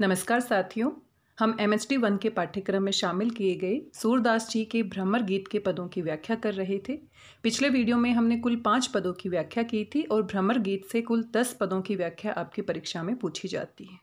नमस्कार साथियों हम एम एच डी वन के पाठ्यक्रम में शामिल किए गए सूरदास जी के भ्रमर गीत के पदों की व्याख्या कर रहे थे पिछले वीडियो में हमने कुल पाँच पदों की व्याख्या की थी और भ्रमर गीत से कुल दस पदों की व्याख्या आपकी परीक्षा में पूछी जाती है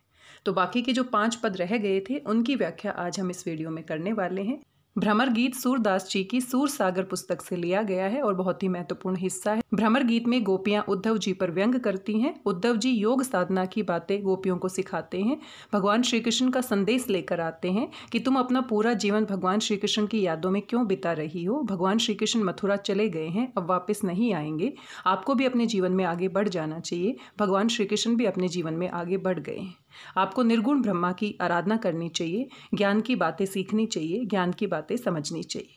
तो बाकी के जो पाँच पद रह गए थे उनकी व्याख्या आज हम इस वीडियो में करने वाले हैं भ्रमर गीत सूरदास जी की सूर सागर पुस्तक से लिया गया है और बहुत ही महत्वपूर्ण हिस्सा है भ्रमर गीत में गोपियां उद्धव जी पर व्यंग करती हैं उद्धव जी योग साधना की बातें गोपियों को सिखाते हैं भगवान श्री कृष्ण का संदेश लेकर आते हैं कि तुम अपना पूरा जीवन भगवान श्री कृष्ण की यादों में क्यों बिता रही हो भगवान श्री कृष्ण मथुरा चले गए हैं अब वापस नहीं आएंगे आपको भी अपने जीवन में आगे बढ़ जाना चाहिए भगवान श्री कृष्ण भी अपने जीवन में आगे बढ़ गए हैं आपको निर्गुण ब्रह्मा की आराधना करनी चाहिए ज्ञान की बातें सीखनी चाहिए ज्ञान की बातें समझनी चाहिए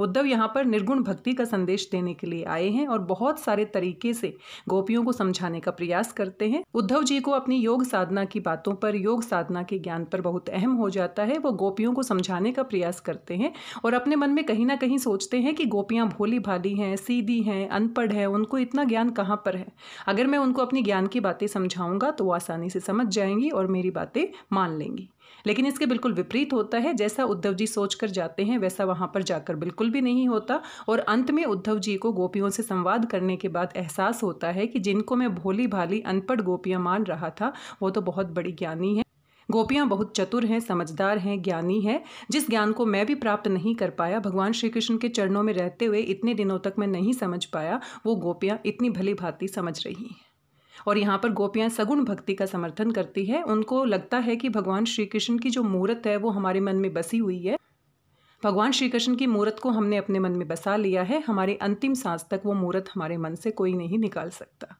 उद्धव यहाँ पर निर्गुण भक्ति का संदेश देने के लिए आए हैं और बहुत सारे तरीके से गोपियों को समझाने का प्रयास करते हैं उद्धव जी को अपनी योग साधना की बातों पर योग साधना के ज्ञान पर बहुत अहम हो जाता है वो गोपियों को समझाने का प्रयास करते हैं और अपने मन में कहीं ना कहीं सोचते हैं कि गोपियाँ भोली भाली हैं सीधी हैं अनपढ़ है उनको इतना ज्ञान कहाँ पर है अगर मैं उनको अपनी ज्ञान की बातें समझाऊंगा तो वो आसानी से समझ जाएंगी और मेरी बातें मान लेंगी लेकिन इसके बिल्कुल विपरीत होता है जैसा उद्धव जी सोच कर जाते हैं वैसा वहाँ पर जाकर बिल्कुल भी नहीं होता और अंत में उद्धव जी को गोपियों से संवाद करने के बाद एहसास होता है कि जिनको मैं भोली भाली अनपढ़ गोपियाँ मान रहा था वो तो बहुत बड़ी ज्ञानी है गोपियाँ बहुत चतुर हैं समझदार हैं ज्ञानी हैं जिस ज्ञान को मैं भी प्राप्त नहीं कर पाया भगवान श्री कृष्ण के चरणों में रहते हुए इतने दिनों तक मैं नहीं समझ पाया वो गोपियाँ इतनी भली भांति समझ रही हैं और यहाँ पर गोपियाँ सगुण भक्ति का समर्थन करती है उनको लगता है कि भगवान श्री कृष्ण की जो मूर्त है वो हमारे मन में बसी हुई है भगवान श्री कृष्ण की मूर्त को हमने अपने मन में बसा लिया है हमारे अंतिम सांस तक वो मूर्त हमारे मन से कोई नहीं निकाल सकता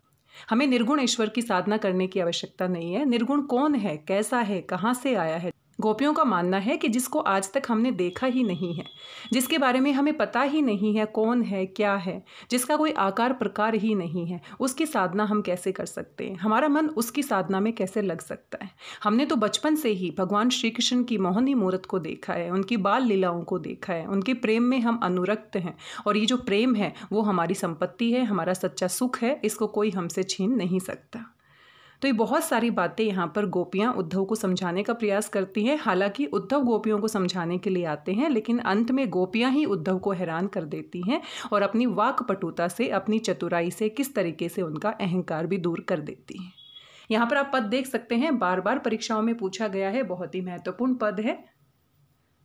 हमें निर्गुण ईश्वर की साधना करने की आवश्यकता नहीं है निर्गुण कौन है कैसा है कहाँ से आया है गोपियों का मानना है कि जिसको आज तक हमने देखा ही नहीं है जिसके बारे में हमें पता ही नहीं है कौन है क्या है जिसका कोई आकार प्रकार ही नहीं है उसकी साधना हम कैसे कर सकते हैं हमारा मन उसकी साधना में कैसे लग सकता है हमने तो बचपन से ही भगवान श्री कृष्ण की मोहनी मूर्त को देखा है उनकी बाल लीलाओं को देखा है उनके प्रेम में हम अनुरक्त हैं और ये जो प्रेम है वो हमारी संपत्ति है हमारा सच्चा सुख है इसको कोई हमसे छीन नहीं सकता तो ये बहुत सारी बातें यहाँ पर गोपियाँ उद्धव को समझाने का प्रयास करती हैं हालांकि उद्धव गोपियों को समझाने के लिए आते हैं लेकिन अंत में गोपियाँ ही उद्धव को हैरान कर देती हैं और अपनी वाकपटुता से अपनी चतुराई से किस तरीके से उनका अहंकार भी दूर कर देती हैं यहाँ पर आप पद देख सकते हैं बार बार परीक्षाओं में पूछा गया है बहुत ही महत्वपूर्ण पद है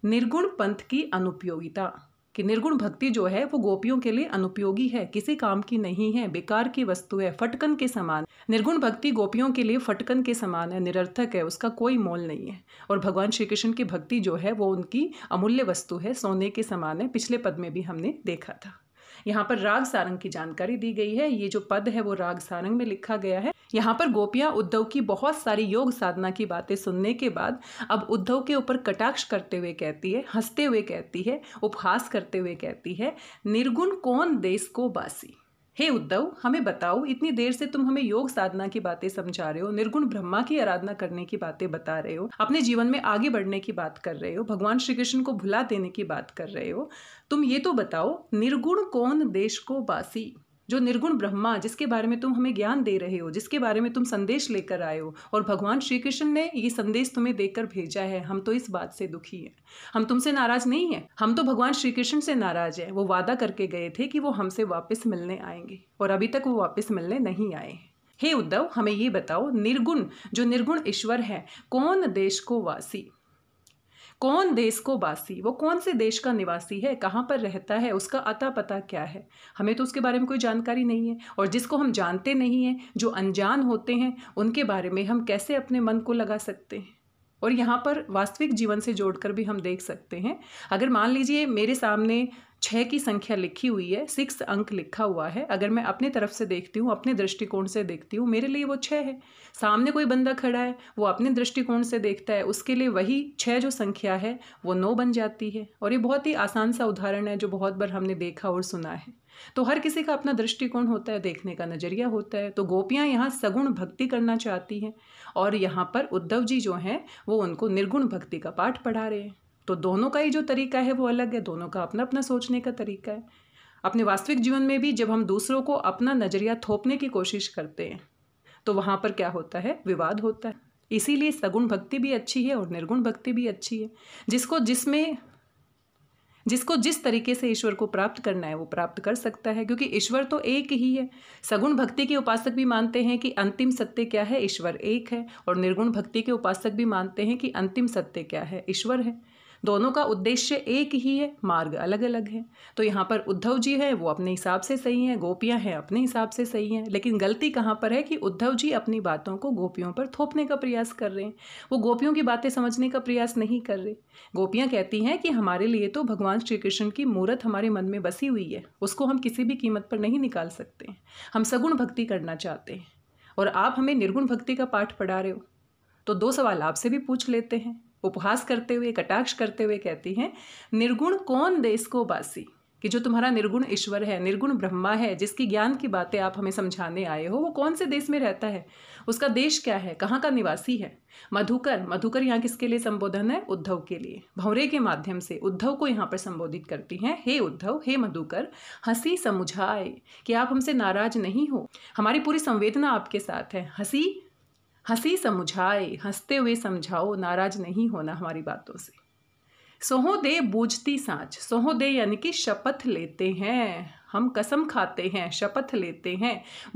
निर्गुण पंथ की अनुपयोगिता कि निर्गुण भक्ति जो है वो गोपियों के लिए अनुपयोगी है किसी काम की नहीं है बेकार की वस्तु है फटकन के समान निर्गुण भक्ति गोपियों के लिए फटकन के समान है निरर्थक है उसका कोई मोल नहीं है और भगवान श्री कृष्ण की भक्ति जो है वो उनकी अमूल्य वस्तु है सोने के समान है पिछले पद में भी हमने देखा था यहाँ पर राग सारंग की जानकारी दी गई है ये जो पद है वो राग सारंग में लिखा गया है यहाँ पर गोपियाँ उद्धव की बहुत सारी योग साधना की बातें सुनने के बाद अब उद्धव के ऊपर कटाक्ष करते हुए कहती है हंसते हुए कहती है उपहास करते हुए कहती है निर्गुण कौन देश को बासी हे उद्धव हमें बताओ इतनी देर से तुम हमें योग साधना की बातें समझा रहे हो निर्गुण ब्रह्मा की आराधना करने की बातें बता रहे हो अपने जीवन में आगे बढ़ने की बात कर रहे हो भगवान श्री कृष्ण को भुला देने की बात कर रहे हो तुम ये तो बताओ निर्गुण कौन देश को बासी जो निर्गुण ब्रह्मा जिसके बारे में तुम हमें ज्ञान दे रहे हो जिसके बारे में तुम संदेश लेकर आए हो और भगवान श्री कृष्ण ने ये संदेश तुम्हें देकर भेजा है हम तो इस बात से दुखी हैं हम तुमसे नाराज नहीं हैं हम तो भगवान श्री कृष्ण से नाराज हैं वो वादा करके गए थे कि वो हमसे वापस मिलने आएंगे और अभी तक वो वापस मिलने नहीं आए हे उद्धव हमें ये बताओ निर्गुण जो निर्गुण ईश्वर है कौन देश को वासी कौन देश को बासी वो कौन से देश का निवासी है कहाँ पर रहता है उसका अता पता क्या है हमें तो उसके बारे में कोई जानकारी नहीं है और जिसको हम जानते नहीं हैं जो अनजान होते हैं उनके बारे में हम कैसे अपने मन को लगा सकते हैं और यहाँ पर वास्तविक जीवन से जोड़कर भी हम देख सकते हैं अगर मान लीजिए मेरे सामने छः की संख्या लिखी हुई है सिक्स अंक लिखा हुआ है अगर मैं अपनी तरफ से देखती हूँ अपने दृष्टिकोण से देखती हूँ मेरे लिए वो छः है सामने कोई बंदा खड़ा है वो अपने दृष्टिकोण से देखता है उसके लिए वही छः जो संख्या है वो नौ बन जाती है और ये बहुत ही आसान सा उदाहरण है जो बहुत बार हमने देखा और सुना है तो हर किसी का अपना दृष्टिकोण होता है देखने का नज़रिया होता है तो गोपियाँ यहाँ सगुण भक्ति करना चाहती हैं और यहाँ पर उद्धव जी जो हैं वो उनको निर्गुण भक्ति का पाठ पढ़ा रहे हैं तो दोनों का ही जो तरीका है वो अलग है दोनों का अपना अपना सोचने का तरीका है अपने वास्तविक जीवन में भी जब हम दूसरों को अपना नज़रिया थोपने की कोशिश करते हैं तो वहाँ पर क्या होता है विवाद होता है इसीलिए सगुण भक्ति भी अच्छी है और निर्गुण भक्ति भी अच्छी है जिसको जिसमें जिसको जिस तरीके से ईश्वर को प्राप्त करना है वो प्राप्त कर सकता है क्योंकि ईश्वर तो एक ही है सगुण भक्ति के उपासक भी मानते हैं कि अंतिम सत्य क्या है ईश्वर एक है और निर्गुण भक्ति के उपासक भी मानते हैं कि अंतिम सत्य क्या है ईश्वर है दोनों का उद्देश्य एक ही है मार्ग अलग अलग है तो यहाँ पर उद्धव जी हैं वो अपने हिसाब से सही हैं गोपियाँ हैं अपने हिसाब से सही हैं लेकिन गलती कहाँ पर है कि उद्धव जी अपनी बातों को गोपियों पर थोपने का प्रयास कर रहे हैं वो गोपियों की बातें समझने का प्रयास नहीं कर रहे गोपियाँ कहती हैं कि हमारे लिए तो भगवान श्री कृष्ण की मूर्त हमारे मन में बसी हुई है उसको हम किसी भी कीमत पर नहीं निकाल सकते हम सगुण भक्ति करना चाहते हैं और आप हमें निर्गुण भक्ति का पाठ पढ़ा रहे हो तो दो सवाल आपसे भी पूछ लेते हैं उपहास करते हुए कटाक्ष करते हुए कहती हैं निर्गुण कौन देश को बासी कि जो तुम्हारा निर्गुण ईश्वर है निर्गुण ब्रह्मा है जिसकी ज्ञान की बातें आप हमें समझाने आए हो वो कौन से देश में रहता है उसका देश क्या है कहाँ का निवासी है मधुकर मधुकर यहाँ किसके लिए संबोधन है उद्धव के लिए भौरे के माध्यम से उद्धव को यहाँ पर संबोधित करती हैं हे उद्धव हे मधुकर हंसी समुझाए कि आप हमसे नाराज नहीं हो हमारी पूरी संवेदना आपके साथ है हंसी हंसी समझाए हंसते हुए समझाओ नाराज नहीं होना हमारी बातों से सोहो दे बूझती सांच सोहो दे यानी कि शपथ लेते हैं हम कसम खाते हैं शपथ लेते हैं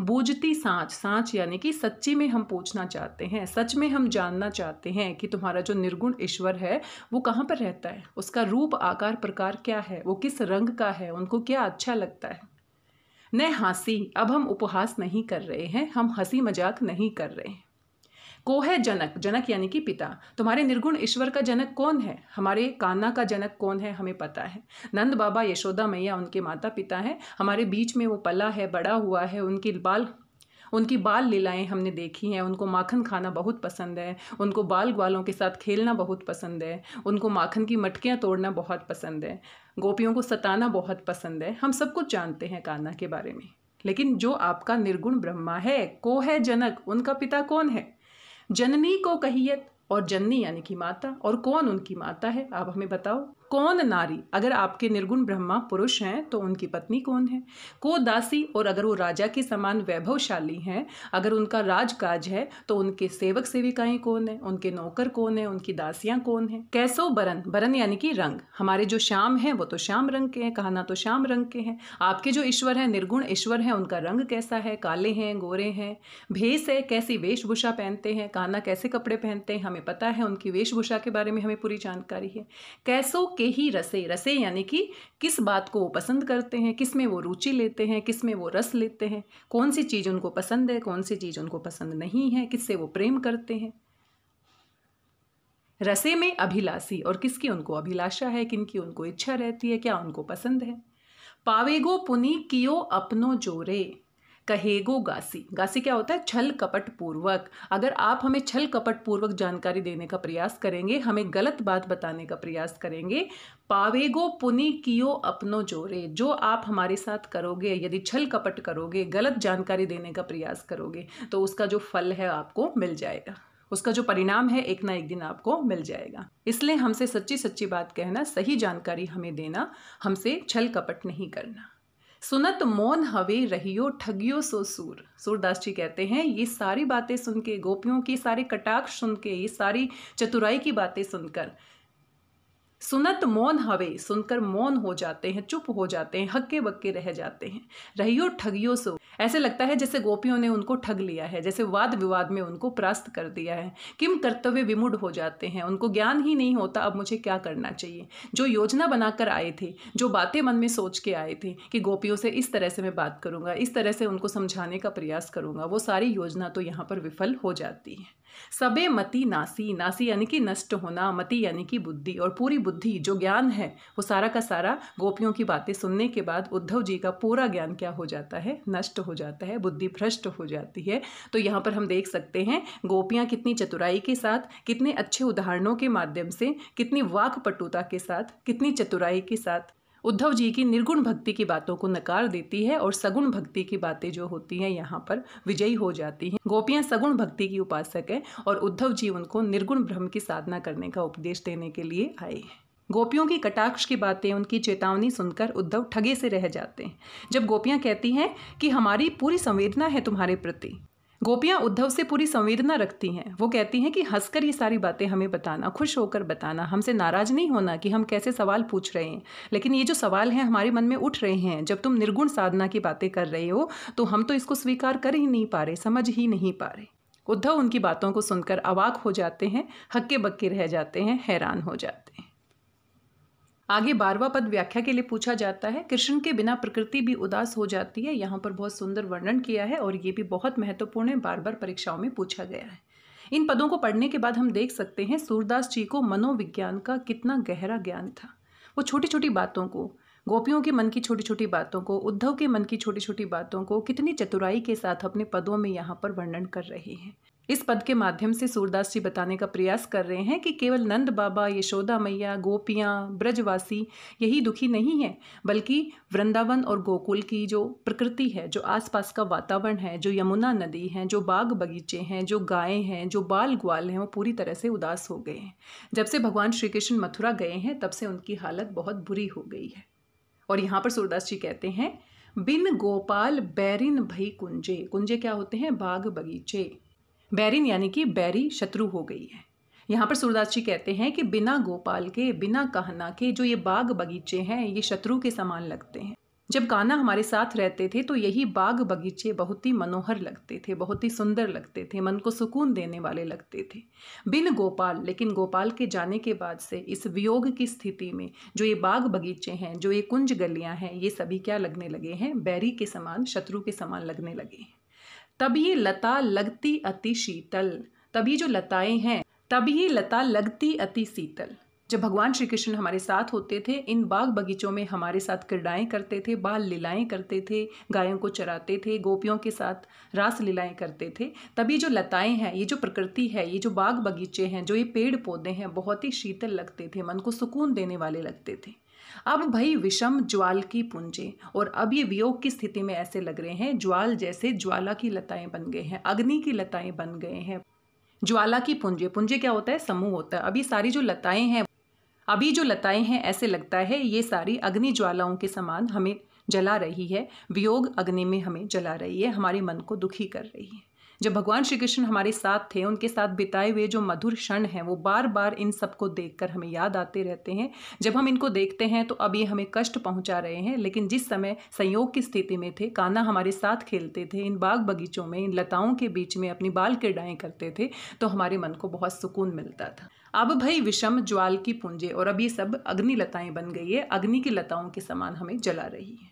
बूझती सांच सांच यानी कि सच्ची में हम पूछना चाहते हैं सच में हम जानना चाहते हैं कि तुम्हारा जो निर्गुण ईश्वर है वो कहाँ पर रहता है उसका रूप आकार प्रकार क्या है वो किस रंग का है उनको क्या अच्छा लगता है न हंसी अब हम उपहास नहीं कर रहे हैं हम हंसी मजाक नहीं कर रहे हैं को है जनक जनक यानी कि पिता तुम्हारे निर्गुण ईश्वर का जनक कौन है हमारे कान्हा का जनक कौन है हमें पता है नंद बाबा यशोदा मैया उनके माता पिता हैं हमारे बीच में वो पला है बड़ा हुआ है उनकी बाल उनकी बाल लीलाएं हमने देखी हैं उनको माखन खाना बहुत पसंद है उनको बाल ग्वालों के साथ खेलना बहुत पसंद है उनको माखन की मटकियाँ तोड़ना बहुत पसंद है गोपियों को सताना बहुत पसंद है हम सब कुछ जानते हैं कान्हा के बारे में लेकिन जो आपका निर्गुण ब्रह्मा है को है जनक उनका पिता कौन है जननी को कहियत और जननी यानी कि माता और कौन उनकी माता है आप हमें बताओ कौन नारी अगर आपके निर्गुण ब्रह्मा पुरुष हैं तो उनकी पत्नी कौन है को दासी और अगर वो राजा के समान वैभवशाली हैं अगर उनका राजकाज है तो उनके सेवक सेविकाएं कौन है उनके नौकर कौन है उनकी दासियां कौन है कैसो बरन बरन यानी कि रंग हमारे जो श्याम है वो तो श्याम रंग के हैं कहना तो श्याम रंग के हैं आपके जो ईश्वर है निर्गुण ईश्वर है उनका रंग कैसा है काले हैं गोरे हैं भेस है कैसी वेशभूषा पहनते हैं कहना कैसे कपड़े पहनते हैं हमें पता है उनकी वेशभूषा के बारे में हमें पूरी जानकारी है कैसो के ही रसे रसे यानी कि किस बात को वो पसंद करते हैं किस में वो रुचि लेते हैं किस में वो रस लेते हैं कौन सी चीज़ उनको पसंद है कौन सी चीज़ उनको पसंद नहीं है किससे वो प्रेम करते हैं रसे में अभिलाषी और किसकी उनको अभिलाषा है किनकी उनको इच्छा रहती है क्या उनको पसंद है पावेगो पुनी कियो अपनो जोरे कहेगो गासी गासी क्या होता है छल कपट पूर्वक अगर आप हमें छल कपट पूर्वक जानकारी देने का प्रयास करेंगे हमें गलत बात बताने का प्रयास करेंगे पावेगो पुनि कियो अपनो जोरे जो आप हमारे साथ करोगे यदि छल कपट करोगे गलत जानकारी देने का प्रयास करोगे तो उसका जो फल है आपको मिल जाएगा उसका जो परिणाम है एक ना एक दिन आपको मिल जाएगा इसलिए हमसे सच्ची सच्ची बात कहना सही जानकारी हमें देना हमसे छल कपट नहीं करना सुनत मौन हवे रहियो ठगियो सो सूर सूरदास जी कहते हैं ये सारी बातें सुन के गोपियों की सारी कटाक्ष सुन के ये सारी चतुराई की बातें सुनकर सुनत मौन हवे सुनकर मौन हो जाते हैं चुप हो जाते हैं हक्के बक्के रह जाते हैं रहियो ठगियो सो ऐसे लगता है जैसे गोपियों ने उनको ठग लिया है जैसे वाद विवाद में उनको परास्त कर दिया है किम कर्तव्य विमुड हो जाते हैं उनको ज्ञान ही नहीं होता अब मुझे क्या करना चाहिए जो योजना बनाकर आए थे जो बातें मन में सोच के आए थे कि गोपियों से इस तरह से मैं बात करूँगा इस तरह से उनको समझाने का प्रयास करूँगा वो सारी योजना तो यहाँ पर विफल हो जाती है सबे मति नासी नासी यानी कि नष्ट होना मति यानी कि बुद्धि और पूरी बुद्धि जो ज्ञान है वो सारा का सारा गोपियों की बातें सुनने के बाद उद्धव जी का पूरा ज्ञान क्या हो जाता है नष्ट हो जाता है बुद्धि भ्रष्ट हो जाती है तो यहाँ पर हम देख सकते हैं गोपियाँ कितनी चतुराई के साथ कितने अच्छे उदाहरणों के माध्यम से कितनी वाकपटुता के साथ कितनी चतुराई के साथ उद्धव जी की निर्गुण भक्ति की बातों को नकार देती है और सगुण भक्ति की बातें जो होती हैं यहाँ पर विजयी हो जाती हैं गोपियाँ सगुण भक्ति की उपासक है और उद्धव जी उनको निर्गुण ब्रह्म की साधना करने का उपदेश देने के लिए आए हैं गोपियों की कटाक्ष की बातें उनकी चेतावनी सुनकर उद्धव ठगे से रह जाते हैं जब गोपियाँ कहती हैं कि हमारी पूरी संवेदना है तुम्हारे प्रति गोपियाँ उद्धव से पूरी संवेदना रखती हैं वो कहती हैं कि हंसकर ये सारी बातें हमें बताना खुश होकर बताना हमसे नाराज नहीं होना कि हम कैसे सवाल पूछ रहे हैं लेकिन ये जो सवाल हैं हमारे मन में उठ रहे हैं जब तुम निर्गुण साधना की बातें कर रहे हो तो हम तो इसको स्वीकार कर ही नहीं पा रहे समझ ही नहीं पा रहे उद्धव उनकी बातों को सुनकर अवाक हो जाते हैं हक्के बक्के रह जाते हैं हैरान हो जाते हैं आगे बारवा पद व्याख्या के लिए पूछा जाता है कृष्ण के बिना प्रकृति भी उदास हो जाती है यहाँ पर बहुत सुंदर वर्णन किया है और ये भी बहुत महत्वपूर्ण है बार बार परीक्षाओं में पूछा गया है इन पदों को पढ़ने के बाद हम देख सकते हैं सूरदास जी को मनोविज्ञान का कितना गहरा ज्ञान था वो छोटी छोटी बातों को गोपियों के मन की छोटी छोटी बातों को उद्धव के मन की छोटी छोटी बातों को कितनी चतुराई के साथ अपने पदों में यहाँ पर वर्णन कर रहे हैं इस पद के माध्यम से सूरदास जी बताने का प्रयास कर रहे हैं कि केवल नंद बाबा यशोदा मैया गोपियाँ ब्रजवासी यही दुखी नहीं है बल्कि वृंदावन और गोकुल की जो प्रकृति है जो आसपास का वातावरण है जो यमुना नदी है जो बाग बगीचे हैं जो गायें हैं जो बाल ग्वाल हैं वो पूरी तरह से उदास हो गए हैं जब से भगवान श्री कृष्ण मथुरा गए हैं तब से उनकी हालत बहुत बुरी हो गई है और यहाँ पर सूरदास जी कहते हैं बिन गोपाल बैरिन भई कुंजे कुंजे क्या होते हैं बाग बगीचे बैरिन यानी कि बैरी शत्रु हो गई है यहाँ पर सूरदास जी कहते हैं कि बिना गोपाल के बिना कहना के जो ये बाग बगीचे हैं ये शत्रु के समान लगते हैं जब कान्हा हमारे साथ रहते थे तो यही बाग बगीचे बहुत ही मनोहर लगते थे बहुत ही सुंदर लगते थे मन को सुकून देने वाले लगते थे बिन गोपाल लेकिन गोपाल के जाने के बाद से इस वियोग की स्थिति में जो ये बाग बगीचे हैं जो ये कुंज गलियां हैं ये सभी क्या लगने लगे हैं बैरी के समान शत्रु के समान लगने लगे हैं तब ये लता लगती अति शीतल तभी जो लताएं हैं तब ये लता लगती अति शीतल जब भगवान श्री कृष्ण हमारे साथ होते थे इन बाग बगीचों में हमारे साथ क्रीड़ाएँ करते थे बाल लीलाएँ करते थे गायों को चराते थे गोपियों के साथ रास लीलाएँ करते थे तब ये जो लताएं हैं ये जो प्रकृति है ये जो बाग बगीचे हैं जो ये पेड़ पौधे हैं बहुत ही शीतल लगते थे मन को सुकून देने वाले लगते थे अब भई विषम ज्वाल की पूंजे और अब ये वियोग की स्थिति में ऐसे लग रहे हैं ज्वाल जैसे ज्वाला की लताएं बन गए हैं अग्नि की लताएं बन गए हैं ज्वाला की पूंजे पूंजे क्या होता है समूह होता है अभी सारी जो लताएं हैं अभी जो लताएं हैं ऐसे लगता है ये सारी अग्नि ज्वालाओं के समान हमें जला रही है वियोग अग्नि में हमें जला रही है हमारे मन को दुखी कर रही है जब भगवान श्री कृष्ण हमारे साथ थे उनके साथ बिताए हुए जो मधुर क्षण हैं वो बार बार इन सबको कर हमें याद आते रहते हैं जब हम इनको देखते हैं तो अब ये हमें कष्ट पहुँचा रहे हैं लेकिन जिस समय संयोग की स्थिति में थे काना हमारे साथ खेलते थे इन बाग बगीचों में इन लताओं के बीच में अपनी बाल क्रीडाएँ करते थे तो हमारे मन को बहुत सुकून मिलता था अब भाई विषम ज्वाल की पूंजे और अब ये सब अग्नि लताएं बन गई है अग्नि की लताओं के समान हमें जला रही है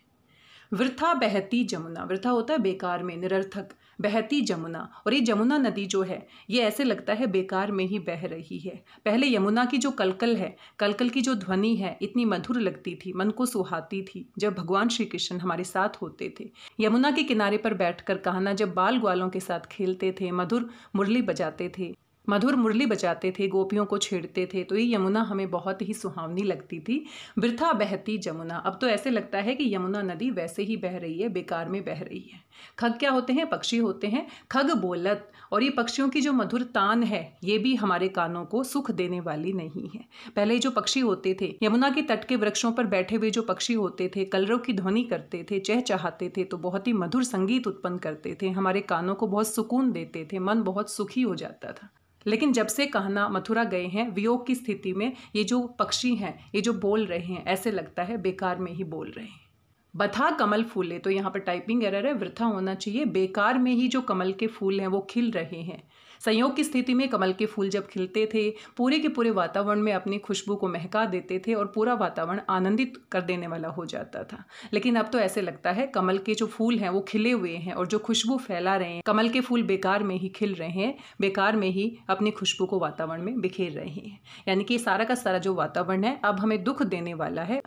वृथा बहती जमुना वृथा होता है बेकार में निरर्थक बहती जमुना और ये जमुना नदी जो है ये ऐसे लगता है बेकार में ही बह रही है पहले यमुना की जो कलकल है कलकल की जो ध्वनि है इतनी मधुर लगती थी मन को सुहाती थी जब भगवान श्री कृष्ण हमारे साथ होते थे यमुना के किनारे पर बैठकर कहना जब बाल ग्वालों के साथ खेलते थे मधुर मुरली बजाते थे मधुर मुरली बजाते थे गोपियों को छेड़ते थे तो ये यमुना हमें बहुत ही सुहावनी लगती थी वृथा बहती जमुना अब तो ऐसे लगता है कि यमुना नदी वैसे ही बह रही है बेकार में बह रही है खग क्या होते हैं पक्षी होते हैं खग बोलत और ये पक्षियों की जो मधुर तान है ये भी हमारे कानों को सुख देने वाली नहीं है पहले जो पक्षी होते थे यमुना के तट के वृक्षों पर बैठे हुए जो पक्षी होते थे कलरों की ध्वनि करते थे चहचहाते थे तो बहुत ही मधुर संगीत उत्पन्न करते थे हमारे कानों को बहुत सुकून देते थे मन बहुत सुखी हो जाता था लेकिन जब से कहना मथुरा गए हैं वियोग की स्थिति में ये जो पक्षी हैं ये जो बोल रहे हैं ऐसे लगता है बेकार में ही बोल रहे हैं बथा कमल फूले तो यहाँ पर टाइपिंग एरर है वृथा होना चाहिए बेकार में ही जो कमल के फूल हैं वो खिल रहे हैं संयोग की स्थिति में कमल के फूल जब खिलते थे पूरे के पूरे वातावरण में अपनी खुशबू को महका देते थे और पूरा वातावरण आनंदित कर देने वाला हो जाता था लेकिन अब तो ऐसे लगता है कमल के जो फूल हैं वो खिले हुए हैं और जो खुशबू फैला रहे हैं कमल के फूल बेकार में ही खिल रहे हैं बेकार में ही अपनी खुशबू को वातावरण में बिखेर रहे हैं यानी कि सारा का सारा जो वातावरण है अब हमें दुख देने वाला है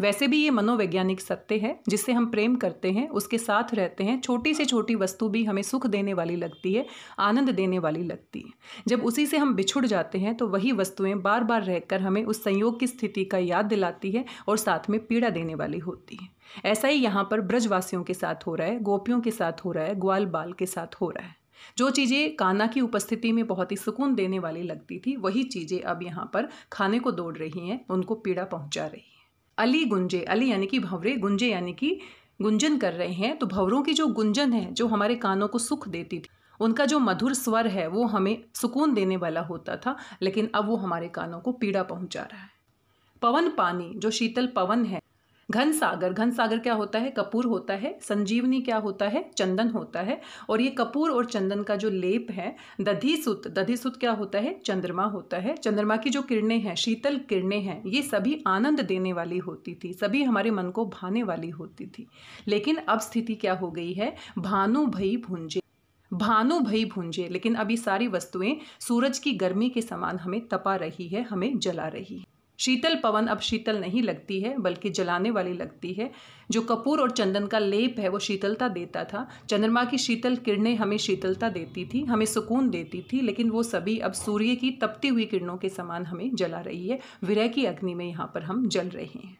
वैसे भी ये मनोवैज्ञानिक सत्य है जिससे हम प्रेम करते हैं उसके साथ रहते हैं छोटी से छोटी वस्तु भी हमें सुख देने वाली लगती है आनंद देने वाली लगती है जब उसी से हम बिछुड़ जाते हैं तो वही वस्तुएं बार बार रहकर हमें उस संयोग की स्थिति का याद दिलाती है और साथ में पीड़ा देने वाली होती है ऐसा ही यहाँ पर ब्रजवासियों के साथ हो रहा है गोपियों के साथ हो रहा है ग्वाल बाल के साथ हो रहा है जो चीज़ें काना की उपस्थिति में बहुत ही सुकून देने वाली लगती थी वही चीज़ें अब यहाँ पर खाने को दौड़ रही हैं उनको पीड़ा पहुँचा रही है अली गुंजे अली यानी कि भंवरे गुंजे यानी कि गुंजन कर रहे हैं तो भंवरों की जो गुंजन है जो हमारे कानों को सुख देती थी उनका जो मधुर स्वर है वो हमें सुकून देने वाला होता था लेकिन अब वो हमारे कानों को पीड़ा पहुंचा रहा है पवन पानी जो शीतल पवन है घन सागर घन सागर क्या होता है कपूर होता है संजीवनी क्या होता है चंदन होता है और ये कपूर और चंदन का जो लेप है दधिसुत दधिसुत क्या होता है चंद्रमा होता है चंद्रमा की जो किरणें हैं शीतल किरणें हैं ये सभी आनंद देने वाली होती थी सभी हमारे मन को भाने वाली होती थी लेकिन अब स्थिति क्या हो गई है भानु भई भूंजे भानु भई भूंजे लेकिन अब ये सारी वस्तुएं सूरज की गर्मी के समान हमें तपा रही है हमें जला रही है शीतल पवन अब शीतल नहीं लगती है बल्कि जलाने वाली लगती है जो कपूर और चंदन का लेप है वो शीतलता देता था चंद्रमा की शीतल किरणें हमें शीतलता देती थी हमें सुकून देती थी लेकिन वो सभी अब सूर्य की तपती हुई किरणों के समान हमें जला रही है विरह की अग्नि में यहाँ पर हम जल रहे हैं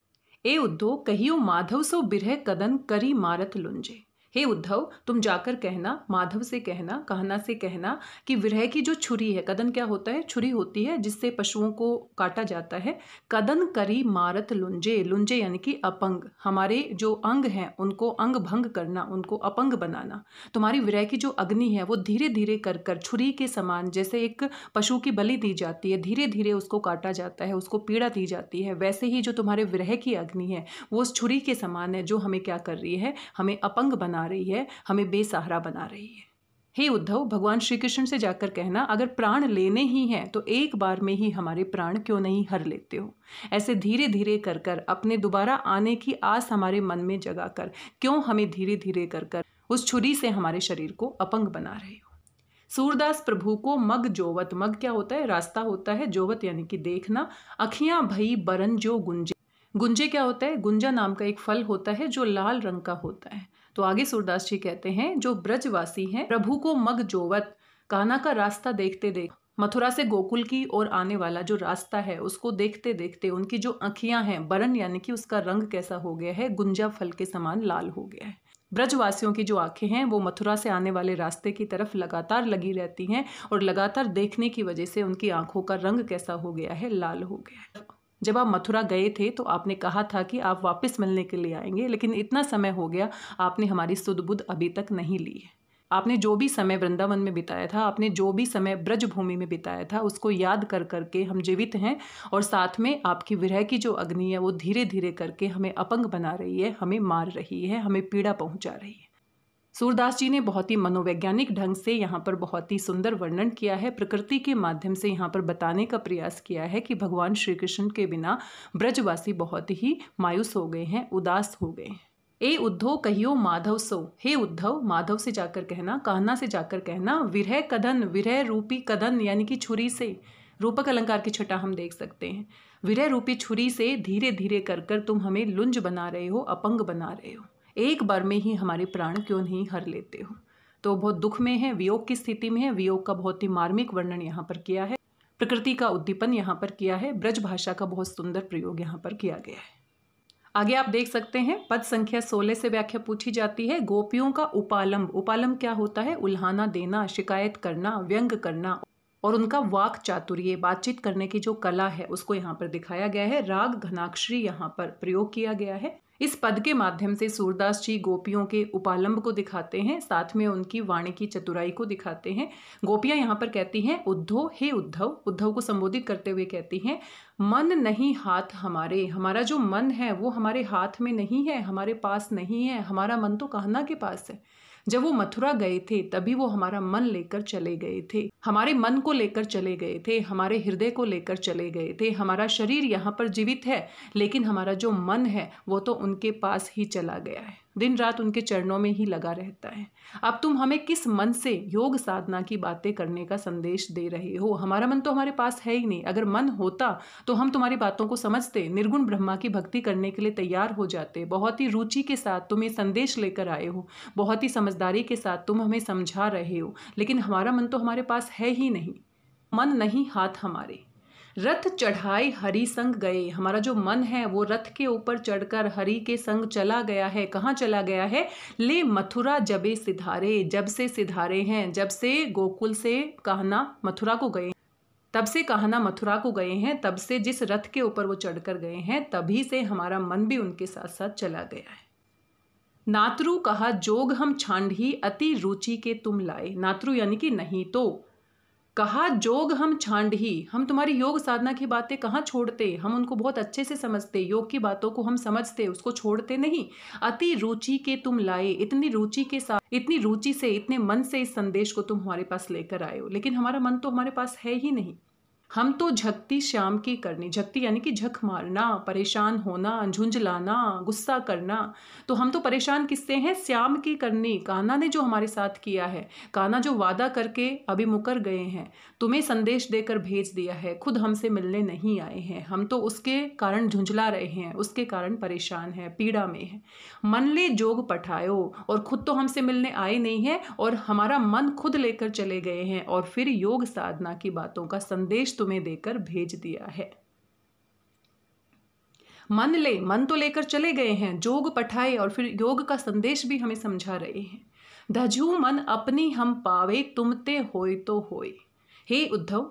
ए उद्धो कहियो माधव सो बिरह कदन करी मारत लुंजे हे उद्धव तुम जाकर कहना माधव से कहना कहना से कहना कि विरह की जो छुरी है कदन क्या होता है छुरी होती है जिससे पशुओं को काटा जाता है कदन करी मारत लुंजे लुंजे यानी कि अपंग हमारे जो अंग हैं उनको अंग भंग करना उनको अपंग बनाना तुम्हारी विरह की जो अग्नि है वो धीरे धीरे कर कर छुरी के समान जैसे एक पशु की बलि दी जाती है धीरे धीरे उसको काटा जाता है उसको पीड़ा दी जाती है वैसे ही जो तुम्हारे विरह की अग्नि है वो उस छुरी के समान है जो हमें क्या कर रही है हमें अपंग बना बना रही है हमें बेसहारा बना रही है हे उद्धव भगवान श्री कृष्ण से जाकर कहना अगर प्राण लेने ही हैं तो एक बार में ही हमारे प्राण क्यों नहीं हर लेते हो ऐसे धीरे धीरे कर कर अपने दोबारा आने की आस हमारे मन में जगा कर क्यों हमें धीरे धीरे कर कर उस छुरी से हमारे शरीर को अपंग बना रहे हो सूरदास प्रभु को मग जोवत मग क्या होता है रास्ता होता है जोवत यानी कि देखना अखियाँ भई बरन जो गुंजे गुंजे क्या होता है गुंजा नाम का एक फल होता है जो लाल रंग का होता है तो आगे सूरदास जी कहते हैं जो ब्रजवासी हैं प्रभु को मग जोवत काना का रास्ता देखते देख मथुरा से गोकुल की ओर आने वाला जो रास्ता है उसको देखते देखते उनकी जो आँखियाँ हैं बरन यानी कि उसका रंग कैसा हो गया है गुंजा फल के समान लाल हो गया है ब्रजवासियों की जो आंखें हैं वो मथुरा से आने वाले रास्ते की तरफ लगातार लगी रहती हैं और लगातार देखने की वजह से उनकी आंखों का रंग कैसा हो गया है लाल हो गया है जब आप मथुरा गए थे तो आपने कहा था कि आप वापस मिलने के लिए आएंगे लेकिन इतना समय हो गया आपने हमारी सुदबुद्ध अभी तक नहीं ली है आपने जो भी समय वृंदावन में बिताया था आपने जो भी समय ब्रजभूमि में बिताया था उसको याद कर करके हम जीवित हैं और साथ में आपकी विरह की जो अग्नि है वो धीरे धीरे करके हमें अपंग बना रही है हमें मार रही है हमें पीड़ा पहुंचा रही है सूरदास जी ने बहुत ही मनोवैज्ञानिक ढंग से यहाँ पर बहुत ही सुंदर वर्णन किया है प्रकृति के माध्यम से यहाँ पर बताने का प्रयास किया है कि भगवान श्री कृष्ण के बिना ब्रजवासी बहुत ही मायूस हो गए हैं उदास हो गए हैं ए उद्धव कहियो माधव सो हे उद्धव माधव से जाकर कहना कहना से जाकर कहना विरह कदन विरह रूपी कदन यानी कि छुरी से रूपक अलंकार की छटा हम देख सकते हैं विरह रूपी छुरी से धीरे धीरे कर कर तुम हमें लुंज बना रहे हो अपंग बना रहे हो एक बार में ही हमारे प्राण क्यों नहीं हर लेते हो तो बहुत दुख में है वियोग की स्थिति में है वियोग का बहुत ही मार्मिक वर्णन यहाँ पर किया है प्रकृति का उद्दीपन यहाँ पर किया है ब्रज भाषा का बहुत सुंदर प्रयोग यहाँ पर किया गया है आगे आप देख सकते हैं पद संख्या सोलह से व्याख्या पूछी जाती है गोपियों का उपालम्ब उपालम्ब क्या होता है उल्हाना देना शिकायत करना व्यंग करना और उनका वाक चातुर्य बातचीत करने की जो कला है उसको यहाँ पर दिखाया गया है राग घनाक्षरी यहाँ पर प्रयोग किया गया है इस पद के माध्यम से सूरदास जी गोपियों के उपालंब को दिखाते हैं साथ में उनकी वाणी की चतुराई को दिखाते हैं गोपियाँ यहाँ पर कहती हैं उद्धव हे उद्धव उद्धव को संबोधित करते हुए कहती हैं मन नहीं हाथ हमारे हमारा जो मन है वो हमारे हाथ में नहीं है हमारे पास नहीं है हमारा मन तो कहना के पास है जब वो मथुरा गए थे तभी वो हमारा मन लेकर चले गए थे हमारे मन को लेकर चले गए थे हमारे हृदय को लेकर चले गए थे हमारा शरीर यहाँ पर जीवित है लेकिन हमारा जो मन है वो तो उनके पास ही चला गया है दिन रात उनके चरणों में ही लगा रहता है अब तुम हमें किस मन से योग साधना की बातें करने का संदेश दे रहे हो हमारा मन तो हमारे पास है ही नहीं अगर मन होता तो हम तुम्हारी बातों को समझते निर्गुण ब्रह्मा की भक्ति करने के लिए तैयार हो जाते बहुत ही रुचि के साथ तुम ये संदेश लेकर आए हो बहुत ही समझदारी के साथ तुम हमें समझा रहे हो लेकिन हमारा मन तो हमारे पास है ही नहीं मन नहीं हाथ हमारे रथ चढ़ाई हरि संग गए हमारा जो मन है वो रथ के ऊपर चढ़कर हरि के संग चला गया है कहाँ चला गया है ले मथुरा जबे सिधारे जब से सिधारे हैं जब से गोकुल से कहना मथुरा को गए तब से कहना मथुरा को गए हैं तब से जिस रथ के ऊपर वो चढ़कर गए हैं तभी से हमारा मन भी उनके साथ साथ चला गया है नात्रु कहा जोग हम छांड ही अति रुचि के तुम लाए नात्रु यानी कि नहीं तो कहा जोग हम छांड ही हम तुम्हारी योग साधना की बातें कहाँ छोड़ते हम उनको बहुत अच्छे से समझते योग की बातों को हम समझते उसको छोड़ते नहीं अति रुचि के तुम लाए इतनी रुचि के साथ इतनी रुचि से इतने मन से इस संदेश को तुम हमारे पास लेकर आए हो लेकिन हमारा मन तो हमारे पास है ही नहीं हम तो झकती श्याम की करनी झकती यानी कि झक मारना परेशान होना झुंझलाना गुस्सा करना तो हम तो परेशान किससे हैं श्याम की करनी काना ने जो हमारे साथ किया है काना जो वादा करके अभी मुकर गए हैं तुम्हें संदेश देकर भेज दिया है खुद हमसे मिलने नहीं आए हैं हम तो उसके कारण झुंझला रहे हैं उसके कारण परेशान है पीड़ा में है मन ले जोग पठायो और खुद तो हमसे मिलने आए नहीं हैं और हमारा मन खुद लेकर चले गए हैं और फिर योग साधना की बातों का संदेश तो तुम्हें देकर भेज दिया है मन ले मन तो लेकर चले गए हैं जोग पठाए और फिर योग का संदेश भी हमें समझा रहे हैं धजू मन अपनी हम पावे तुमते होय तो होय हे उद्धव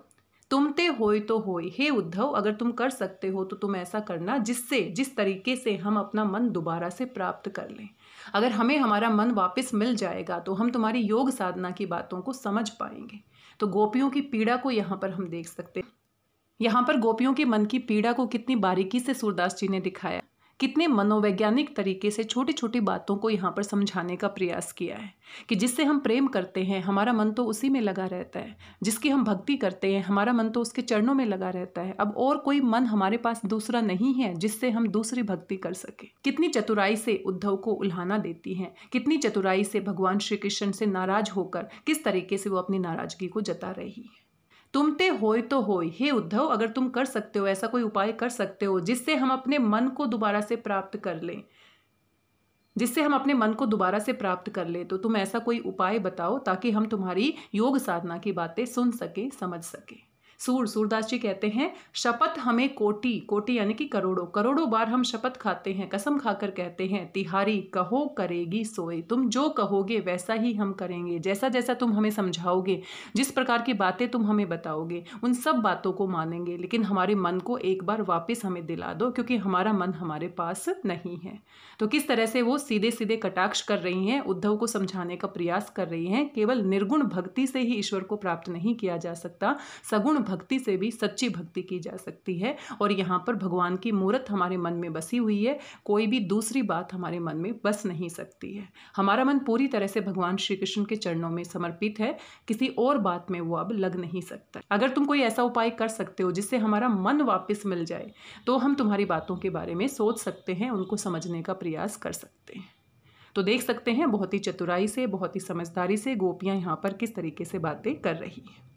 तुमते होय तो होय हे उद्धव अगर तुम कर सकते हो तो तुम ऐसा करना जिससे जिस तरीके से हम अपना मन दोबारा से प्राप्त कर लें अगर हमें हमारा मन वापस मिल जाएगा तो हम तुम्हारी योग साधना की बातों को समझ पाएंगे तो गोपियों की पीड़ा को यहाँ पर हम देख सकते हैं यहाँ पर गोपियों के मन की पीड़ा को कितनी बारीकी से सूरदास जी ने दिखाया कितने मनोवैज्ञानिक तरीके से छोटी छोटी बातों को यहाँ पर समझाने का प्रयास किया है कि जिससे हम प्रेम करते हैं हमारा मन तो उसी में लगा रहता है जिसकी हम भक्ति करते हैं हमारा मन तो उसके चरणों में लगा रहता है अब और कोई मन हमारे पास दूसरा नहीं है जिससे हम दूसरी भक्ति कर सके कितनी चतुराई से उद्धव को उल्हाना देती हैं कितनी चतुराई से भगवान श्री कृष्ण से नाराज होकर किस तरीके से वो अपनी नाराजगी को जता रही है तुम ते होय तो हो हे उद्धव अगर तुम कर सकते हो ऐसा कोई उपाय कर सकते हो जिससे हम अपने मन को दोबारा से प्राप्त कर लें जिससे हम अपने मन को दोबारा से प्राप्त कर ले तो तुम ऐसा कोई उपाय बताओ ताकि हम तुम्हारी योग साधना की बातें सुन सकें समझ सकें सूर सूरदास जी कहते हैं शपथ हमें कोटि कोटि यानी कि करोड़ों करोड़ों बार हम शपथ खाते हैं कसम खाकर कहते हैं तिहारी कहो करेगी सोए तुम जो कहोगे वैसा ही हम करेंगे जैसा जैसा तुम हमें समझाओगे जिस प्रकार की बातें तुम हमें बताओगे उन सब बातों को मानेंगे लेकिन हमारे मन को एक बार वापस हमें दिला दो क्योंकि हमारा मन हमारे पास नहीं है तो किस तरह से वो सीधे सीधे कटाक्ष कर रही हैं उद्धव को समझाने का प्रयास कर रही हैं केवल निर्गुण भक्ति से ही ईश्वर को प्राप्त नहीं किया जा सकता सगुण भक्ति से भी सच्ची भक्ति की जा सकती है और यहाँ पर भगवान की मूर्त हमारे मन में बसी हुई है कोई भी दूसरी बात हमारे मन में बस नहीं सकती है हमारा मन पूरी तरह से भगवान श्री कृष्ण के चरणों में समर्पित है किसी और बात में वो अब लग नहीं सकता अगर तुम कोई ऐसा उपाय कर सकते हो जिससे हमारा मन वापस मिल जाए तो हम तुम्हारी बातों के बारे में सोच सकते हैं उनको समझने का प्रयास कर सकते हैं तो देख सकते हैं बहुत ही चतुराई से बहुत ही समझदारी से गोपियाँ यहाँ पर किस तरीके से बातें कर रही हैं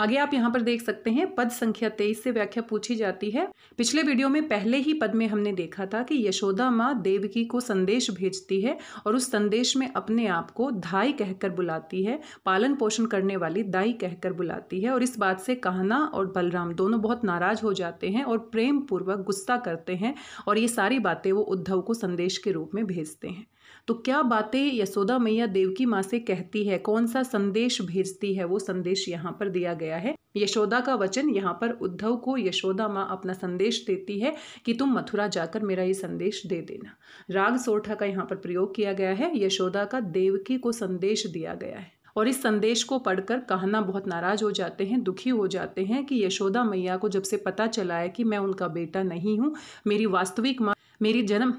आगे आप यहाँ पर देख सकते हैं पद संख्या तेईस से व्याख्या पूछी जाती है पिछले वीडियो में पहले ही पद में हमने देखा था कि यशोदा माँ देवकी को संदेश भेजती है और उस संदेश में अपने आप को धाई कहकर बुलाती है पालन पोषण करने वाली दाई कहकर बुलाती है और इस बात से कहना और बलराम दोनों बहुत नाराज हो जाते हैं और प्रेम पूर्वक गुस्सा करते हैं और ये सारी बातें वो उद्धव को संदेश के रूप में भेजते हैं तो क्या बातें यशोदा मैया देवकी माँ से कहती है कौन सा संदेश भेजती है वो संदेश यहाँ पर दिया गया है यशोदा का वचन यहाँ पर उद्धव को यशोदा माँ अपना संदेश देती है कि तुम मथुरा जाकर मेरा ये संदेश दे देना राग सोठा का यहाँ पर प्रयोग किया गया है यशोदा का देवकी को संदेश दिया गया है और इस संदेश को पढ़कर कहना बहुत नाराज हो जाते हैं दुखी हो जाते हैं कि यशोदा मैया को जब से पता चला है कि मैं उनका बेटा नहीं हूँ मेरी वास्तविक माँ मेरी जन्म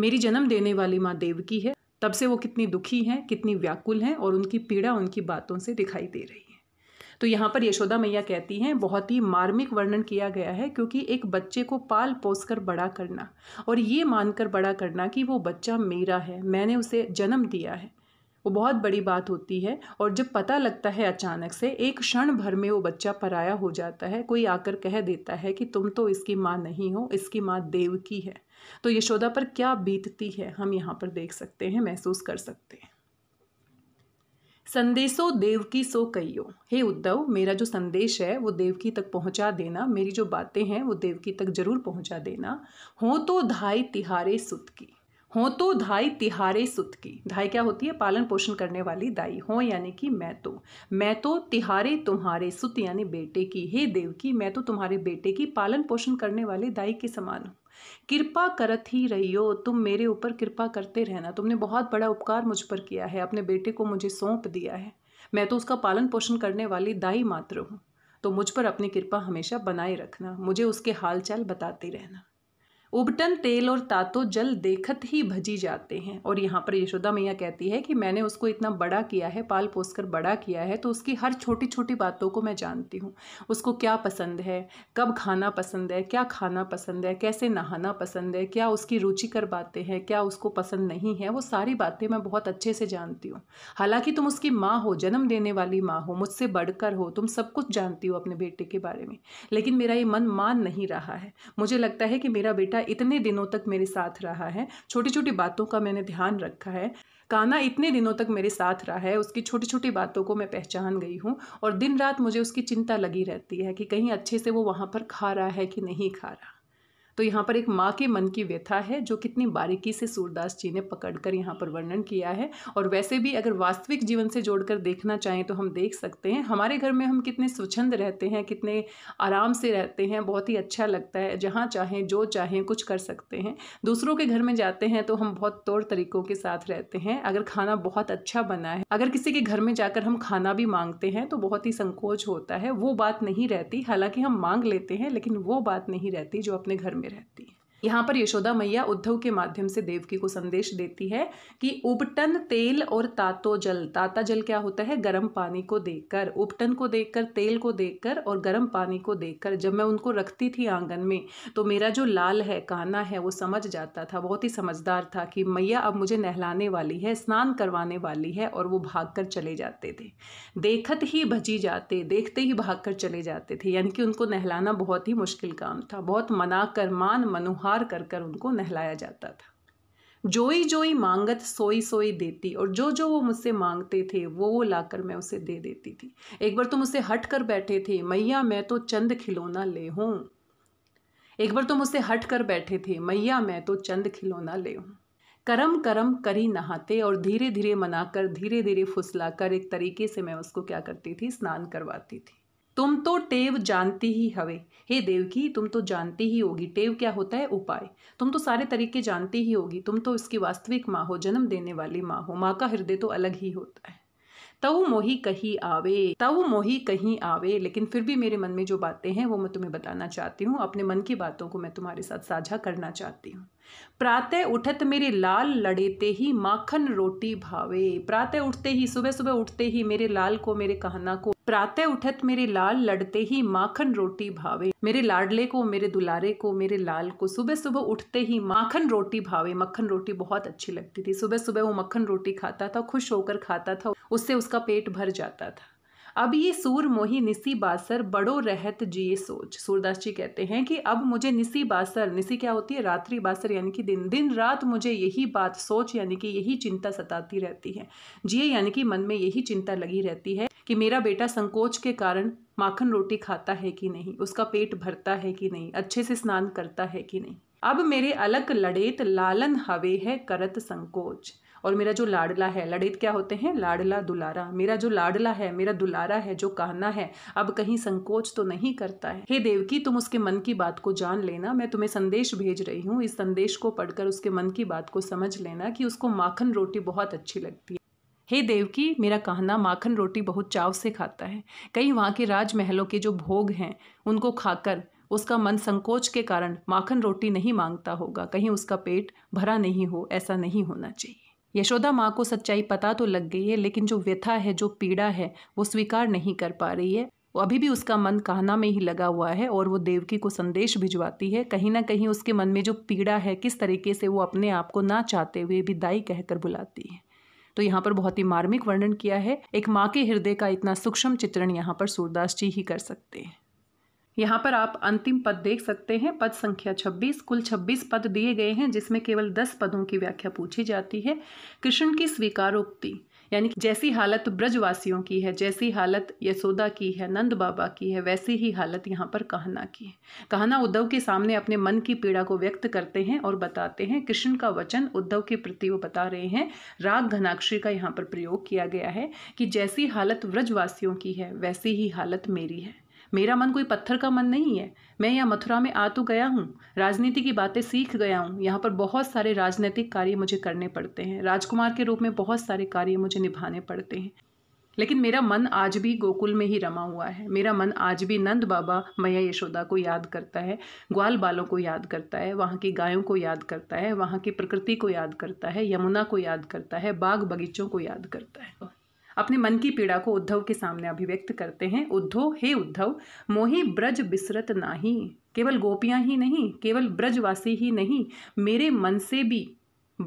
मेरी जन्म देने वाली माँ देवकी है तब से वो कितनी दुखी हैं कितनी व्याकुल हैं और उनकी पीड़ा उनकी बातों से दिखाई दे रही है तो यहाँ पर यशोदा मैया कहती हैं बहुत ही मार्मिक वर्णन किया गया है क्योंकि एक बच्चे को पाल पोस कर बड़ा करना और ये मानकर बड़ा करना कि वो बच्चा मेरा है मैंने उसे जन्म दिया है वो बहुत बड़ी बात होती है और जब पता लगता है अचानक से एक क्षण भर में वो बच्चा पराया हो जाता है कोई आकर कह देता है कि तुम तो इसकी माँ नहीं हो इसकी माँ देव की है तो यशोदा पर क्या बीतती है हम यहाँ पर देख सकते हैं महसूस कर सकते हैं संदेशो देवकी सो कहियो हे उद्धव मेरा जो संदेश है वो देवकी तक पहुंचा देना मेरी जो बातें हैं वो देवकी तक जरूर पहुंचा देना हो तो धाई तिहारे सुत की हो तो धाई तिहारे सुत की धाई क्या होती है पालन पोषण करने वाली दाई हो यानी कि मैं तो मैं तो तिहारे तुम्हारे सुत यानी बेटे की हे देव की मैं तो तुम्हारे बेटे की पालन पोषण करने वाली दाई के समान हूँ कृपा करत ही रही हो तुम मेरे ऊपर कृपा करते रहना तुमने बहुत बड़ा उपकार मुझ पर किया है अपने बेटे को मुझे सौंप दिया है मैं तो उसका पालन पोषण करने वाली दाई मात्र हूँ तो मुझ पर अपनी कृपा हमेशा बनाए रखना मुझे उसके हालचाल बताते रहना उबटन तेल और तातो जल देखत ही भजी जाते हैं और यहाँ पर यशोदा मैया कहती है कि मैंने उसको इतना बड़ा किया है पाल पोस कर बड़ा किया है तो उसकी हर छोटी छोटी बातों को मैं जानती हूँ उसको क्या पसंद है कब खाना पसंद है क्या खाना पसंद है कैसे नहाना पसंद है क्या उसकी रुचिकर बातें हैं क्या उसको पसंद नहीं है वो सारी बातें मैं बहुत अच्छे से जानती हूँ हालांकि तुम उसकी माँ हो जन्म देने वाली माँ हो मुझसे बढ़कर हो तुम सब कुछ जानती हो अपने बेटे के बारे में लेकिन मेरा ये मन मान नहीं रहा है मुझे लगता है कि मेरा बेटा कान्हा इतने दिनों तक मेरे साथ रहा है छोटी छोटी बातों का मैंने ध्यान रखा है कान्हा इतने दिनों तक मेरे साथ रहा है उसकी छोटी छोटी बातों को मैं पहचान गई हूँ और दिन रात मुझे उसकी चिंता लगी रहती है कि कहीं अच्छे से वो वहाँ पर खा रहा है कि नहीं खा रहा तो यहाँ पर एक माँ के मन की व्यथा है जो कितनी बारीकी से सूरदास जी ने पकड़कर यहाँ पर वर्णन किया है और वैसे भी अगर वास्तविक जीवन से जोड़कर देखना चाहें तो हम देख सकते हैं हमारे घर में हम कितने स्वच्छंद रहते हैं कितने आराम से रहते हैं बहुत ही अच्छा लगता है जहाँ चाहें जो चाहें कुछ कर सकते हैं दूसरों के घर में जाते हैं तो हम बहुत तौर तरीक़ों के साथ रहते हैं अगर खाना बहुत अच्छा बना है अगर किसी के घर में जाकर हम खाना भी मांगते हैं तो बहुत ही संकोच होता है वो बात नहीं रहती हालांकि हम मांग लेते हैं लेकिन वो बात नहीं रहती जो अपने घर में में रहती हैं यहाँ पर यशोदा मैया उद्धव के माध्यम से देवकी को संदेश देती है कि उपटन तेल और तातो जल ताता जल क्या होता है गर्म पानी को देखकर उपटन को देखकर तेल को देखकर और गर्म पानी को देखकर जब मैं उनको रखती थी आंगन में तो मेरा जो लाल है काना है वो समझ जाता था बहुत ही समझदार था कि मैया अब मुझे नहलाने वाली है स्नान करवाने वाली है और वो भाग कर चले जाते थे देखत ही भजी जाते देखते ही भाग कर चले जाते थे यानी कि उनको नहलाना बहुत ही मुश्किल काम था बहुत मना कर मान मनोहर फुहार कर कर उनको नहलाया जाता था जोई जोई मांगत सोई सोई देती और जो जो वो मुझसे मांगते थे वो वो लाकर मैं उसे दे देती थी एक बार तुम उसे हट कर बैठे थे मैया मैं तो चंद खिलौना ले हूँ एक बार तुम उसे हट कर बैठे थे मैया मैं तो चंद खिलौना ले हूँ करम करम करी नहाते और धीरे धीरे मनाकर धीरे धीरे फुसलाकर एक तरीके से मैं उसको क्या करती थी स्नान करवाती थी तुम तो टेव जानती ही हवे हे देवकी तुम तो जानती ही होगी टेव क्या होता है उपाय तुम तो सारे तरीके जानती ही होगी तुम तो इसकी वास्तविक माँ हो जन्म देने वाली माँ हो माँ का हृदय तो अलग ही होता है तव मोही कहीं आवे तव मोही कहीं आवे लेकिन फिर भी मेरे मन में जो बातें हैं वो मैं तुम्हें बताना चाहती हूँ अपने मन की बातों को मैं तुम्हारे साथ साझा करना चाहती हूँ प्रातः उठत मेरे लाल लड़ेते ही माखन रोटी भावे प्रातः उठते ही सुबह सुबह उठते ही मेरे लाल को मेरे कहना को प्रातः उठत मेरे लाल लड़ते ही माखन रोटी भावे मेरे लाडले को मेरे दुलारे को मेरे लाल को सुबह सुबह उठते ही माखन रोटी भावे मक्खन रोटी बहुत अच्छी लगती थी सुबह सुबह वो मक्खन रोटी खाता था खुश होकर खाता था उससे उसका पेट भर जाता था अब ये सूर मोही निसी बासर बड़ो रहत जिए सोच सूरदास जी कहते हैं कि अब मुझे निसी बासर निसी क्या होती है रात्रि बासर यानी कि दिन दिन रात मुझे यही बात सोच यानी कि यही चिंता सताती रहती है जिए यानी कि मन में यही चिंता लगी रहती है कि मेरा बेटा संकोच के कारण माखन रोटी खाता है कि नहीं उसका पेट भरता है कि नहीं अच्छे से स्नान करता है कि नहीं अब मेरे अलग लड़ेत लालन हवे है करत संकोच और मेरा जो लाडला है लड़ित क्या होते हैं लाडला दुलारा मेरा जो लाडला है मेरा दुलारा है जो कहना है अब कहीं संकोच तो नहीं करता है हे देवकी तुम उसके मन की बात को जान लेना मैं तुम्हें संदेश भेज रही हूँ इस संदेश को पढ़कर उसके मन की बात को समझ लेना कि उसको माखन रोटी बहुत अच्छी लगती है हे देवकी मेरा कहना माखन रोटी बहुत चाव से खाता है कई वहाँ के राजमहलों के जो भोग हैं उनको खाकर उसका मन संकोच के कारण माखन रोटी नहीं मांगता होगा कहीं उसका पेट भरा नहीं हो ऐसा नहीं होना चाहिए यशोदा माँ को सच्चाई पता तो लग गई है लेकिन जो व्यथा है जो पीड़ा है वो स्वीकार नहीं कर पा रही है वो अभी भी उसका मन कहना में ही लगा हुआ है और वो देवकी को संदेश भिजवाती है कहीं ना कहीं उसके मन में जो पीड़ा है किस तरीके से वो अपने आप को ना चाहते हुए भी दाई कहकर बुलाती है तो यहाँ पर बहुत ही मार्मिक वर्णन किया है एक माँ के हृदय का इतना सूक्ष्म चित्रण यहाँ पर सूरदास जी ही कर सकते हैं यहाँ पर आप अंतिम पद देख सकते हैं पद संख्या 26 कुल 26 पद दिए गए हैं जिसमें केवल 10 पदों की व्याख्या पूछी जाती है कृष्ण की स्वीकारोक्ति यानी जैसी हालत ब्रजवासियों की है जैसी हालत यशोदा की है नंद बाबा की है वैसी ही हालत यहाँ पर कहना की है कहना उद्धव के सामने अपने मन की पीड़ा को व्यक्त करते हैं और बताते हैं कृष्ण का वचन उद्धव के प्रति वो बता रहे हैं राग घनाक्षी का यहाँ पर प्रयोग किया गया है कि जैसी हालत ब्रजवासियों की है वैसी ही हालत मेरी है मेरा मन कोई पत्थर का मन नहीं है मैं यहाँ मथुरा में आ तो गया हूँ राजनीति की बातें सीख गया हूँ यहाँ पर बहुत सारे राजनीतिक कार्य मुझे करने पड़ते हैं राजकुमार के रूप में बहुत सारे कार्य मुझे निभाने पड़ते हैं लेकिन मेरा मन आज भी गोकुल में ही रमा हुआ है मेरा मन आज भी नंद बाबा मैया यशोदा को याद करता है ग्वाल बालों को याद करता है वहाँ की गायों को याद करता है वहाँ की प्रकृति को याद करता है यमुना को याद करता है बाग बगीचों को याद करता है अपने मन की पीड़ा को उद्धव के सामने अभिव्यक्त करते हैं उद्धव हे उद्धव मोहे ब्रज बिसरत नाही केवल गोपियाँ ही नहीं केवल ब्रजवासी ही नहीं मेरे मन से भी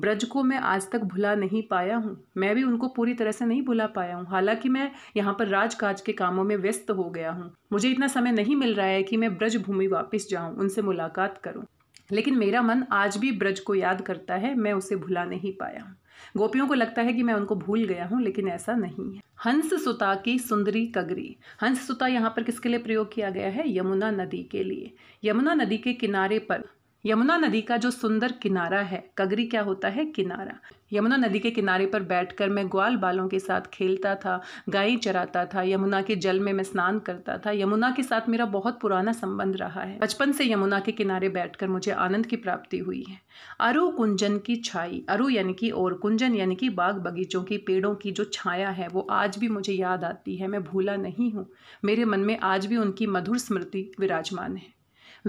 ब्रज को मैं आज तक भुला नहीं पाया हूँ मैं भी उनको पूरी तरह से नहीं भुला पाया हूँ हालांकि मैं यहाँ पर राजकाज के कामों में व्यस्त हो गया हूँ मुझे इतना समय नहीं मिल रहा है कि मैं ब्रज भूमि वापस जाऊँ उनसे मुलाकात करूँ लेकिन मेरा मन आज भी ब्रज को याद करता है मैं उसे भुला नहीं पाया हूँ गोपियों को लगता है कि मैं उनको भूल गया हूँ लेकिन ऐसा नहीं है हंस सुता की सुंदरी कगरी हंस सुता यहाँ पर किसके लिए प्रयोग किया गया है यमुना नदी के लिए यमुना नदी के किनारे पर यमुना नदी का जो सुंदर किनारा है कगरी क्या होता है किनारा यमुना नदी के किनारे पर बैठकर मैं ग्वाल बालों के साथ खेलता था गाय चराता था यमुना के जल में मैं स्नान करता था यमुना के साथ मेरा बहुत पुराना संबंध रहा है बचपन से यमुना के किनारे बैठकर मुझे आनंद की प्राप्ति हुई है अरु कुंजन की छाई अरु यानी कि और कुंजन यानी कि बाग बगीचों की पेड़ों की जो छाया है वो आज भी मुझे याद आती है मैं भूला नहीं हूँ मेरे मन में आज भी उनकी मधुर स्मृति विराजमान है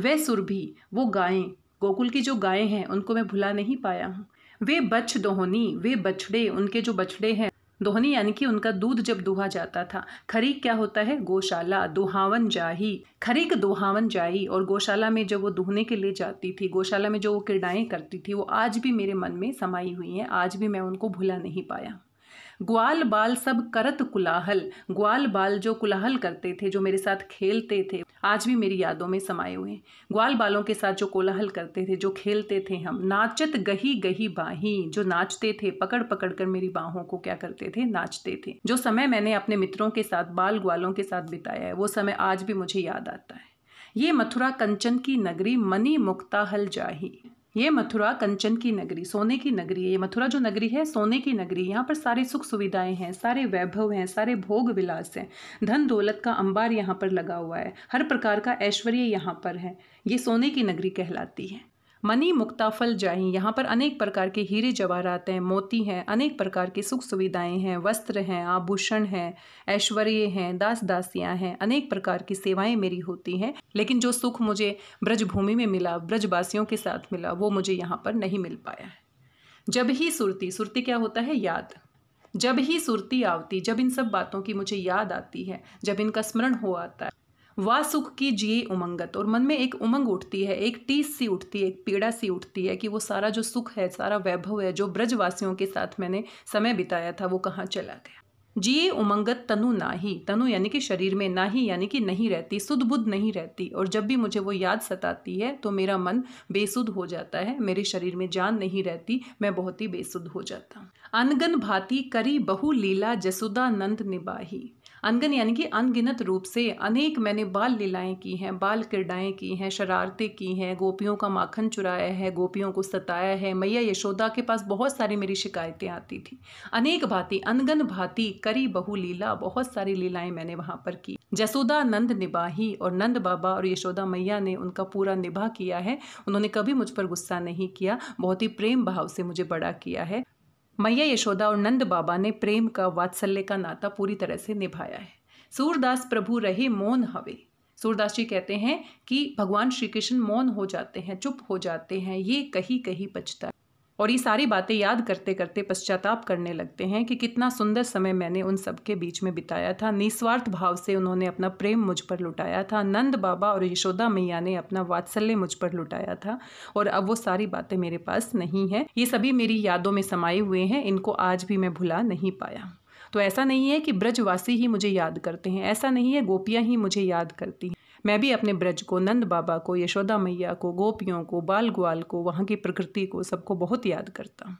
वह सुर भी वो गायें गोकुल की जो गायें हैं उनको मैं भुला नहीं पाया हूँ वे बच्च दोहनी वे बछड़े उनके जो बछड़े हैं दोहनी यानी कि उनका दूध जब दुहा जाता था खरीक क्या होता है गौशाला दुहावन जाही खरीक दुहावन जाही और गौशाला में जब वो दुहने के लिए जाती थी गौशाला में जो वो किरदाएँ करती थी वो आज भी मेरे मन में समाई हुई हैं आज भी मैं उनको भुला नहीं पाया ग्वाल बाल सब करत कुलाहल ग्वाल बाल जो कुलाहल करते थे जो मेरे साथ खेलते थे आज भी मेरी यादों में समाये हुए ग्वाल बालों के साथ जो कोलाहल करते थे जो खेलते थे हम नाचत गही गही बाही जो नाचते थे पकड़ पकड़ कर मेरी बाहों को क्या करते थे नाचते थे जो समय मैंने अपने मित्रों के साथ बाल ग्वालों के साथ बिताया है वो समय आज भी मुझे याद आता है ये मथुरा कंचन की नगरी मनी मुक्ताहल जाही ये मथुरा कंचन की नगरी सोने की नगरी है ये मथुरा जो नगरी है सोने की नगरी यहाँ पर सारी सुख सुविधाएं हैं सारे वैभव हैं सारे भोग विलास हैं धन दौलत का अंबार यहाँ पर लगा हुआ है हर प्रकार का ऐश्वर्य यहाँ पर है ये सोने की नगरी कहलाती है मनी मुक्ताफल जाई यहाँ पर अनेक प्रकार के हीरे जवाहरात हैं मोती हैं अनेक प्रकार की सुख सुविधाएं हैं वस्त्र हैं आभूषण हैं ऐश्वर्य हैं दास दासियां हैं अनेक प्रकार की सेवाएं मेरी होती हैं लेकिन जो सुख मुझे ब्रजभूमि में मिला ब्रजवासियों के साथ मिला वो मुझे यहाँ पर नहीं मिल पाया है जब ही सुरती सुरती क्या होता है याद जब ही सुरती आवती जब इन सब बातों की मुझे याद आती है जब इनका स्मरण हो आता है वा सुख की जिए उमंगत और मन में एक उमंग उठती है एक टीस सी उठती है एक पीड़ा सी उठती है कि वो सारा जो सुख है सारा वैभव है जो ब्रजवासियों के साथ मैंने समय बिताया था वो कहाँ चला गया जिए उमंगत तनु ही तनु यानी कि शरीर में नाही यानी कि नहीं रहती सुध बुद्ध नहीं रहती और जब भी मुझे वो याद सताती है तो मेरा मन बेसुध हो जाता है मेरे शरीर में जान नहीं रहती मैं बहुत ही बेसुध हो जाता हूँ अनगन भाती करी बहु लीला जसुदा नंद निबाही अनगन यानी कि अनगिनत रूप से अनेक मैंने बाल लीलाएं की हैं बाल क्रीडाएं की हैं शरारतें की हैं गोपियों का माखन चुराया है गोपियों को सताया है मैया यशोदा के पास बहुत सारी मेरी शिकायतें आती थी अनेक भांति अनगन भांति करी बहु लीला बहुत सारी लीलाएं मैंने वहाँ पर की जसोदा नंद निभाही और नंद बाबा और यशोदा मैया ने उनका पूरा निभा किया है उन्होंने कभी मुझ पर गुस्सा नहीं किया बहुत ही प्रेम भाव से मुझे बड़ा किया है मैया यशोदा और नंद बाबा ने प्रेम का वात्सल्य का नाता पूरी तरह से निभाया है सूरदास प्रभु रहे मौन हवे सूरदास जी कहते हैं कि भगवान श्री कृष्ण मौन हो जाते हैं चुप हो जाते हैं ये कहीं कहीं बचता है और ये सारी बातें याद करते करते पश्चाताप करने लगते हैं कि कितना सुंदर समय मैंने उन सबके बीच में बिताया था निस्वार्थ भाव से उन्होंने अपना प्रेम मुझ पर लुटाया था नंद बाबा और यशोदा मैया ने अपना वात्सल्य मुझ पर लुटाया था और अब वो सारी बातें मेरे पास नहीं है ये सभी मेरी यादों में समाये हुए हैं इनको आज भी मैं भुला नहीं पाया तो ऐसा नहीं है कि ब्रजवासी ही मुझे याद करते हैं ऐसा नहीं है गोपियाँ ही मुझे याद करती हैं मैं भी अपने ब्रज को नंद बाबा को यशोदा मैया को गोपियों को बाल ग्वाल को वहाँ की प्रकृति को सबको बहुत याद करता हूँ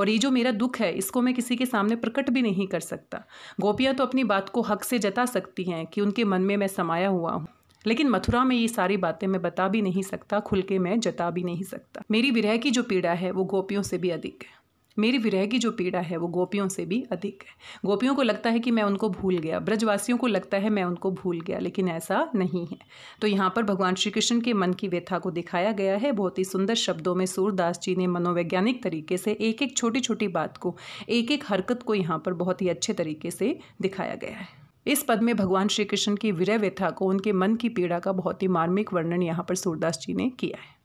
और ये जो मेरा दुख है इसको मैं किसी के सामने प्रकट भी नहीं कर सकता गोपियाँ तो अपनी बात को हक से जता सकती हैं कि उनके मन में मैं समाया हुआ हूँ लेकिन मथुरा में ये सारी बातें मैं बता भी नहीं सकता खुल के मैं जता भी नहीं सकता मेरी विरह की जो पीड़ा है वो गोपियों से भी अधिक है मेरी विरह की जो पीड़ा है वो गोपियों से भी अधिक है गोपियों को लगता है कि मैं उनको भूल गया ब्रजवासियों को लगता है मैं उनको भूल गया लेकिन ऐसा नहीं है तो यहाँ पर भगवान श्री कृष्ण के मन की व्यथा को दिखाया गया है बहुत ही सुंदर शब्दों में सूरदास जी ने मनोवैज्ञानिक तरीके से एक एक छोटी छोटी बात को एक एक हरकत को यहाँ पर बहुत ही अच्छे तरीके से दिखाया गया है इस पद में भगवान श्री कृष्ण की विरह व्यथा को उनके मन की पीड़ा का बहुत ही मार्मिक वर्णन यहाँ पर सूरदास जी ने किया है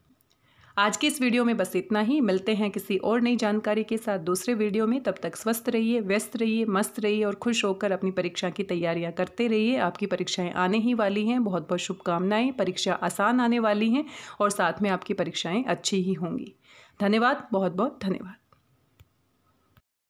आज के इस वीडियो में बस इतना ही मिलते हैं किसी और नई जानकारी के साथ दूसरे वीडियो में तब तक स्वस्थ रहिए व्यस्त रहिए मस्त रहिए और खुश होकर अपनी परीक्षा की तैयारियां करते रहिए आपकी परीक्षाएं आने ही वाली हैं बहुत बहुत शुभकामनाएं परीक्षा आसान आने वाली हैं और साथ में आपकी परीक्षाएँ अच्छी ही होंगी धन्यवाद बहुत बहुत धन्यवाद